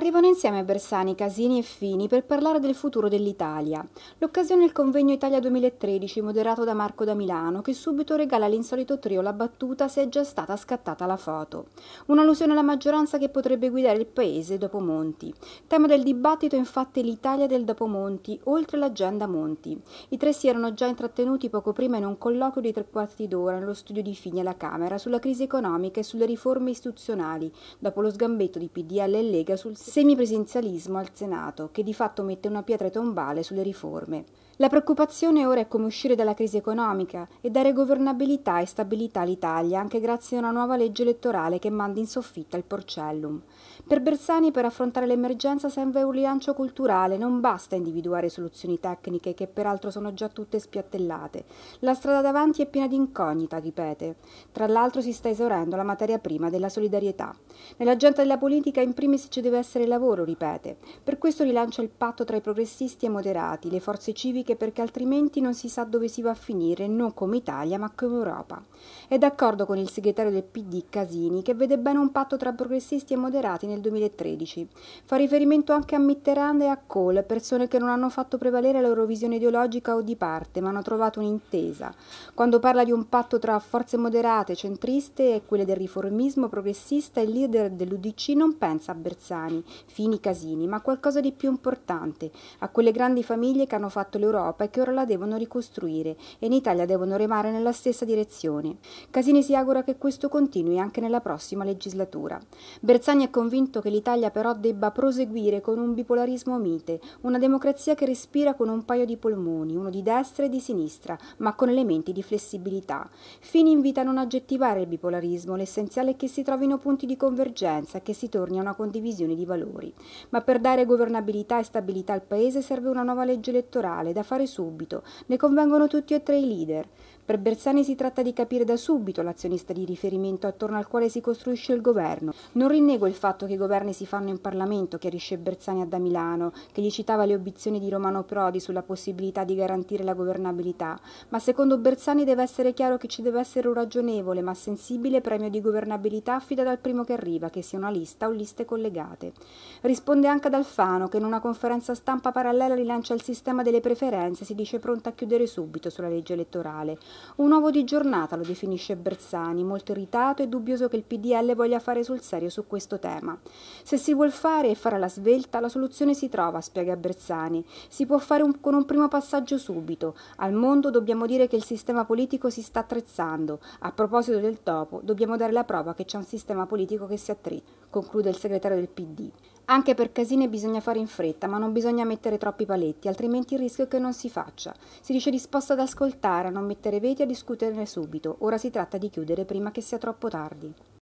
Arrivano insieme Bersani, Casini e Fini per parlare del futuro dell'Italia. L'occasione è il convegno Italia 2013 moderato da Marco da Milano che subito regala l'insolito trio la battuta se è già stata scattata la foto. Un'allusione alla maggioranza che potrebbe guidare il paese dopo Monti. Tema del dibattito è infatti l'Italia del dopo Monti, oltre l'agenda Monti. I tre si erano già intrattenuti poco prima in un colloquio di tre quarti d'ora nello studio di Fini alla Camera sulla crisi economica e sulle riforme istituzionali, dopo lo sgambetto di PDL e Lega sul semipresidenzialismo al Senato, che di fatto mette una pietra tombale sulle riforme. La preoccupazione ora è come uscire dalla crisi economica e dare governabilità e stabilità all'Italia anche grazie a una nuova legge elettorale che manda in soffitta il porcellum. Per Bersani per affrontare l'emergenza serve un rilancio culturale, non basta individuare soluzioni tecniche che peraltro sono già tutte spiattellate. La strada davanti è piena di incognita, ripete. Tra l'altro si sta esaurendo la materia prima della solidarietà. Nell'agenda della politica in primis ci deve essere essere lavoro, ripete. Per questo rilancia il patto tra i progressisti e moderati, le forze civiche, perché altrimenti non si sa dove si va a finire, non come Italia, ma come Europa. È d'accordo con il segretario del PD Casini, che vede bene un patto tra progressisti e moderati nel 2013. Fa riferimento anche a Mitterrand e a Kohl, persone che non hanno fatto prevalere la loro visione ideologica o di parte, ma hanno trovato un'intesa. Quando parla di un patto tra forze moderate, centriste e quelle del riformismo progressista, il leader dell'UDC non pensa a Bersani, fini casini, ma a qualcosa di più importante, a quelle grandi famiglie che hanno fatto l'Europa e che ora la devono ricostruire e in Italia devono remare nella stessa direzione. Casini si augura che questo continui anche nella prossima legislatura. Bersani è convinto che l'Italia però debba proseguire con un bipolarismo mite, una democrazia che respira con un paio di polmoni, uno di destra e di sinistra, ma con elementi di flessibilità. Fini invita a non aggettivare il bipolarismo, l'essenziale è che si trovino punti di convergenza, che si torni a una condivisione di valori. Ma per dare governabilità e stabilità al Paese serve una nuova legge elettorale, da fare subito. Ne convengono tutti e tre i leader. Per Bersani si tratta di capire da subito l'azionista di riferimento attorno al quale si costruisce il governo. Non rinnego il fatto che i governi si fanno in Parlamento, chiarisce Bersani a Da Milano, che gli citava le obiezioni di Romano Prodi sulla possibilità di garantire la governabilità, ma secondo Bersani deve essere chiaro che ci deve essere un ragionevole ma sensibile premio di governabilità affidato al primo che arriva, che sia una lista o liste collegate. Risponde anche ad Alfano che in una conferenza stampa parallela rilancia il sistema delle preferenze, e si dice pronta a chiudere subito sulla legge elettorale. Un uovo di giornata lo definisce Bersani, molto irritato e dubbioso che il PDL voglia fare sul serio su questo tema. Se si vuol fare e fare alla svelta, la soluzione si trova, spiega Bersani. Si può fare un, con un primo passaggio subito. Al mondo dobbiamo dire che il sistema politico si sta attrezzando. A proposito del topo, dobbiamo dare la prova che c'è un sistema politico che si attrezza, conclude il segretario del PD. Anche per casine bisogna fare in fretta, ma non bisogna mettere troppi paletti, altrimenti il rischio è che non si faccia. Si dice disposta ad ascoltare, a non mettere veti e a discuterne subito. Ora si tratta di chiudere prima che sia troppo tardi.